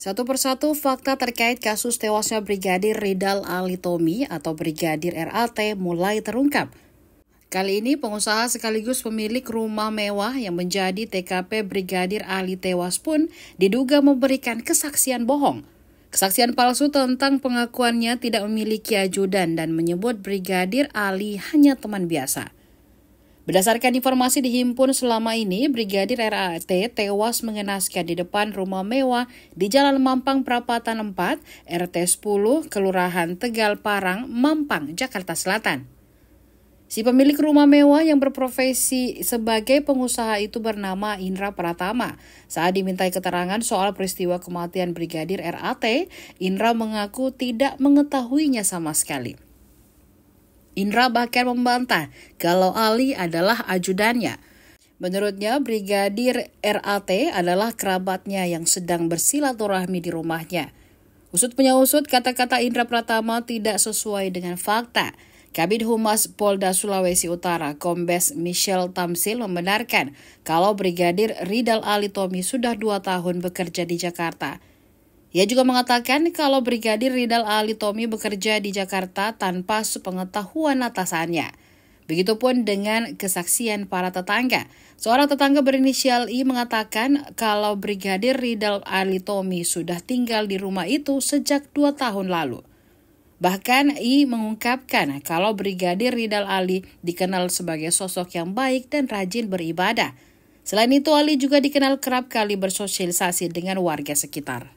Satu persatu fakta terkait kasus tewasnya Brigadir Ridal Ali Tomi atau Brigadir RAT mulai terungkap. Kali ini pengusaha sekaligus pemilik rumah mewah yang menjadi TKP Brigadir Ali tewas pun diduga memberikan kesaksian bohong. Kesaksian palsu tentang pengakuannya tidak memiliki ajudan dan menyebut Brigadir Ali hanya teman biasa. Berdasarkan informasi dihimpun selama ini, Brigadir RAT tewas mengenaskan di depan rumah mewah di Jalan Mampang Prapatan 4, RT 10, Kelurahan Tegal Parang, Mampang, Jakarta Selatan. Si pemilik rumah mewah yang berprofesi sebagai pengusaha itu bernama Indra Pratama. Saat dimintai keterangan soal peristiwa kematian Brigadir RAT, Indra mengaku tidak mengetahuinya sama sekali. Indra bahkan membantah kalau Ali adalah ajudannya. Menurutnya, Brigadir RAT adalah kerabatnya yang sedang bersilaturahmi di rumahnya. Usut punya usut, kata-kata Indra Pratama tidak sesuai dengan fakta. Kabid Humas Polda Sulawesi Utara, Kombes Michel Tamsil membenarkan kalau Brigadir Ridal Ali Tommy sudah dua tahun bekerja di Jakarta. Ia juga mengatakan kalau Brigadir Ridal Ali Tommy bekerja di Jakarta tanpa sepengetahuan atasannya. Begitupun dengan kesaksian para tetangga. Seorang tetangga berinisial I mengatakan kalau Brigadir Ridal Ali Tommy sudah tinggal di rumah itu sejak dua tahun lalu. Bahkan I mengungkapkan kalau Brigadir Ridal Ali dikenal sebagai sosok yang baik dan rajin beribadah. Selain itu, Ali juga dikenal kerap kali bersosialisasi dengan warga sekitar.